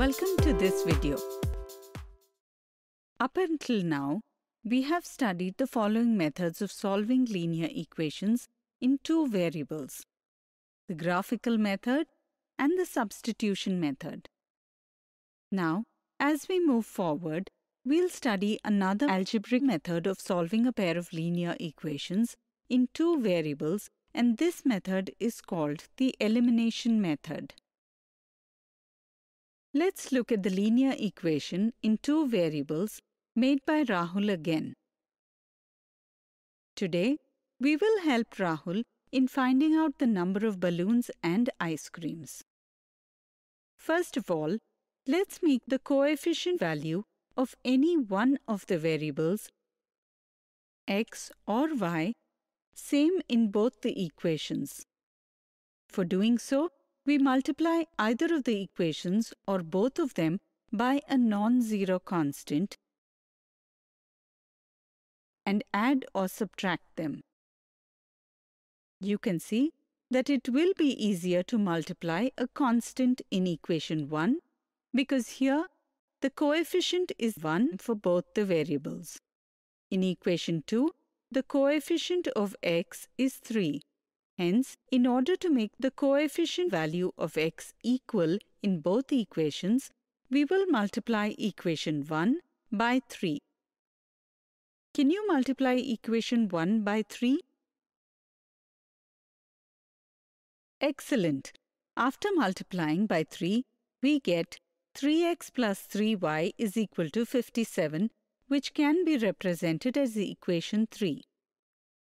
Welcome to this video. Up until now, we have studied the following methods of solving linear equations in two variables, the graphical method and the substitution method. Now, as we move forward, we'll study another algebraic method of solving a pair of linear equations in two variables and this method is called the elimination method. Let's look at the linear equation in two variables made by Rahul again. Today, we will help Rahul in finding out the number of balloons and ice creams. First of all, let's make the coefficient value of any one of the variables x or y same in both the equations. For doing so, we multiply either of the equations or both of them by a non-zero constant and add or subtract them. You can see that it will be easier to multiply a constant in equation 1 because here the coefficient is 1 for both the variables. In equation 2, the coefficient of x is 3 Hence, in order to make the coefficient value of x equal in both equations, we will multiply equation 1 by 3. Can you multiply equation 1 by 3? Excellent. After multiplying by 3, we get 3x plus 3y is equal to 57, which can be represented as equation 3.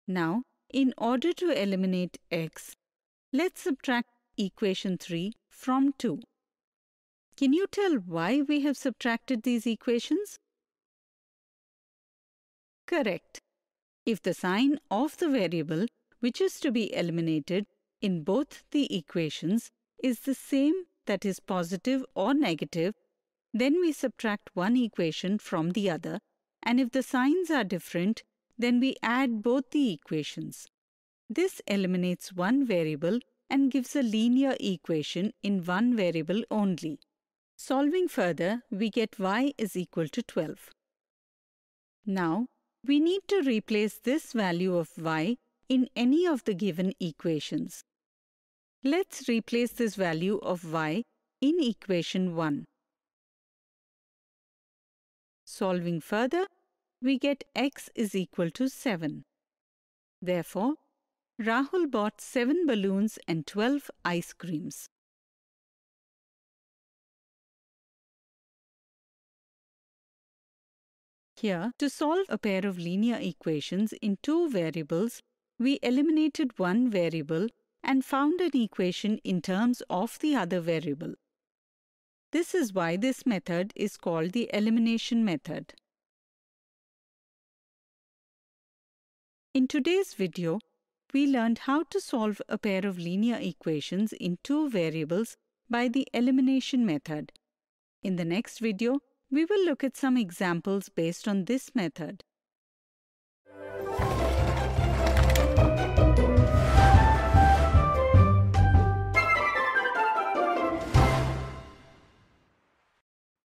Now, in order to eliminate x, let's subtract equation 3 from 2. Can you tell why we have subtracted these equations? Correct. If the sign of the variable which is to be eliminated in both the equations is the same that is positive or negative, then we subtract one equation from the other and if the signs are different, then we add both the equations. This eliminates one variable and gives a linear equation in one variable only. Solving further, we get y is equal to 12. Now, we need to replace this value of y in any of the given equations. Let's replace this value of y in equation 1. Solving further, we get x is equal to 7. Therefore, Rahul bought 7 balloons and 12 ice creams. Here, to solve a pair of linear equations in two variables, we eliminated one variable and found an equation in terms of the other variable. This is why this method is called the elimination method. In today's video, we learned how to solve a pair of linear equations in two variables by the elimination method. In the next video, we will look at some examples based on this method.